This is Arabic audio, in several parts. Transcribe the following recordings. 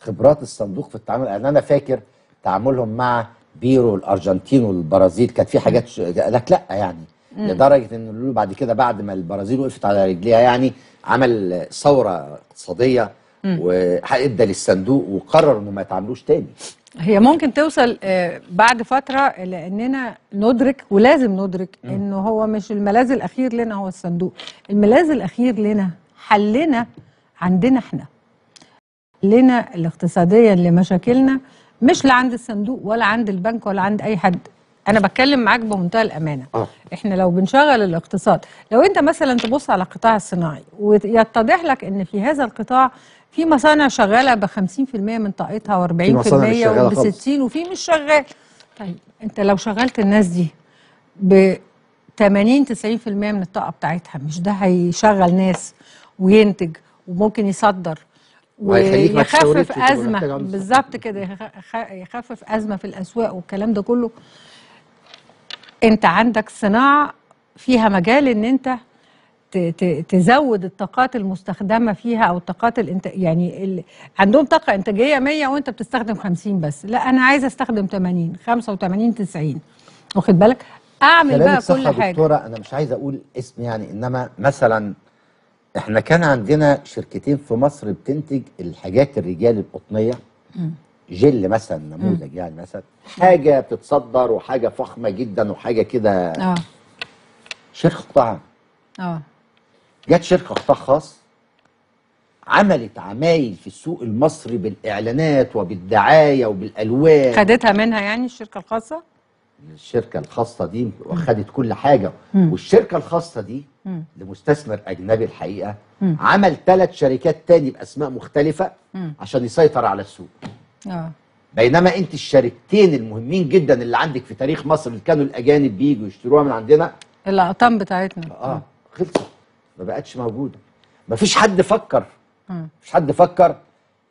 خبرات الصندوق في التعامل لان يعني انا فاكر تعاملهم مع بيرو الارجنتين والبرازيل كانت في حاجات ش... لك لا يعني مم. لدرجه ان بعد كده بعد ما البرازيل وقفت على رجليها يعني عمل ثوره اقتصاديه وادى للصندوق وقرر انه ما يتعاملوش تاني هي ممكن توصل آه، بعد فتره لاننا ندرك ولازم ندرك انه هو مش الملاذ الاخير لنا هو الصندوق الملاذ الاخير لنا حلنا عندنا احنا لنا الاقتصاديا لمشاكلنا مش لا عند الصندوق ولا عند البنك ولا عند اي حد انا بتكلم معاك بمنتهى الامانه أوه. احنا لو بنشغل الاقتصاد لو انت مثلا تبص على القطاع الصناعي ويتضح لك ان في هذا القطاع في مصانع شغاله ب 50% من طاقتها و40% وب 60 وفي مش شغال طيب انت لو شغلت الناس دي ب 80 90% من الطاقه بتاعتها مش ده هيشغل ناس وينتج وممكن يصدر ويخفف ازمه بالظبط كده يخفف ازمه في الاسواق والكلام ده كله انت عندك صناعه فيها مجال ان انت تزود الطاقات المستخدمه فيها او الطاقات الانت... يعني ال... عندهم طاقه انتاجيه 100 وانت بتستخدم 50 بس لا انا عايزه استخدم 80 85 90 واخد بالك اعمل بقى كل حاجه دكتوره انا مش عايزه اقول اسم يعني انما مثلا احنا كان عندنا شركتين في مصر بتنتج الحاجات الرجال القطنيه جل مثلا نموذج يعني مثلا حاجه بتتصدر وحاجه فخمه جدا وحاجه كده اه شركه قطاع اه جت شركه قطاع خاص عملت عمايل في السوق المصري بالاعلانات وبالدعايه وبالالوان خدتها منها يعني الشركه الخاصه الشركه الخاصه دي واخدت كل حاجه والشركه الخاصه دي لمستثمر اجنبي الحقيقه مم. عمل ثلاث شركات تاني باسماء مختلفه مم. عشان يسيطر على السوق آه. بينما انت الشركتين المهمين جدا اللي عندك في تاريخ مصر اللي كانوا الاجانب بييجوا يشتروها من عندنا الاعطام بتاعتنا اه خلصت ما بقتش موجوده ما فيش حد فكر ما فيش حد فكر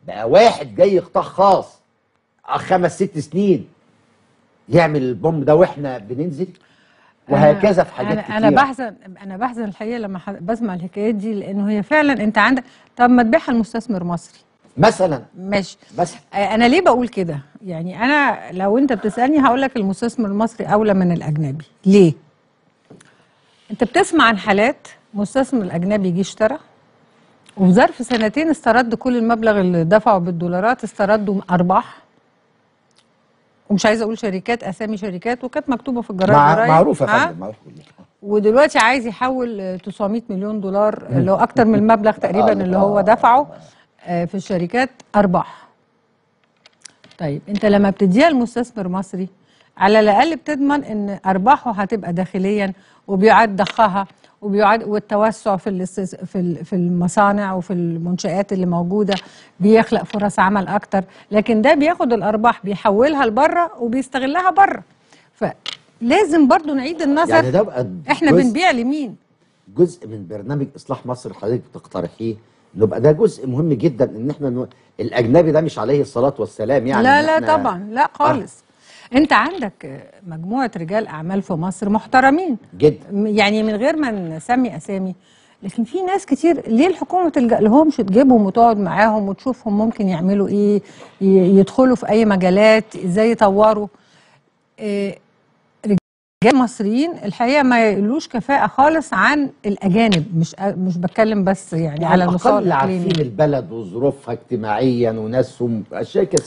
بقى واحد جاي قطاع خاص آه، خمس ست سنين يعمل البوم ده واحنا بننزل وهكذا في آه، حاجات كتير. انا بحزن انا بحزن الحقيقه لما بسمع الحكايات دي لانه هي فعلا انت عندك طب ما تبيعها لمستثمر مصري مثلا ماشي بس آه، انا ليه بقول كده يعني انا لو انت بتسالني هقول لك المستثمر المصري اولى من الاجنبي ليه انت بتسمع عن حالات مستثمر الاجنبي يجي اشترى وفي ظرف سنتين استرد كل المبلغ اللي دفعه بالدولارات استرده ارباح ومش عايزه اقول شركات اسامي شركات وكانت مكتوبه في الجرايد مع... معروفه فعلا معروفه ودلوقتي عايز يحول 900 مليون دولار اللي هو اكتر من المبلغ تقريبا اللي هو دفعه آه، في الشركات ارباح طيب انت لما بتديها لمستثمر مصري على الاقل بتضمن ان ارباحه هتبقى داخليا وبيعاد ضخها وبيعد والتوسع في في المصانع وفي المنشآت اللي موجودة بيخلق فرص عمل أكتر لكن ده بياخد الأرباح بيحولها لبره وبيستغلها بره فلازم برضو نعيد النظر يعني ده احنا بنبيع لمين جزء من برنامج إصلاح مصر حضرتك بتقترحيه يبقى ده جزء مهم جدا ان احنا الاجنبي ده مش عليه الصلاه والسلام يعني لا لا طبعا لا خالص آه. انت عندك مجموعه رجال اعمال في مصر محترمين جدا يعني من غير ما نسمي اسامي لكن في ناس كتير ليه الحكومه ما تلجا لهمش تجيبهم وتقعد معاهم وتشوفهم ممكن يعملوا ايه يدخلوا في اي مجالات ازاي يطوروا آه، رجال مصريين الحقيقه ما يقلوش كفاءه خالص عن الاجانب مش مش بتكلم بس يعني, يعني على المصالح اللي عارفين البلد وظروفها اجتماعيا وناسهم اشياء كثيره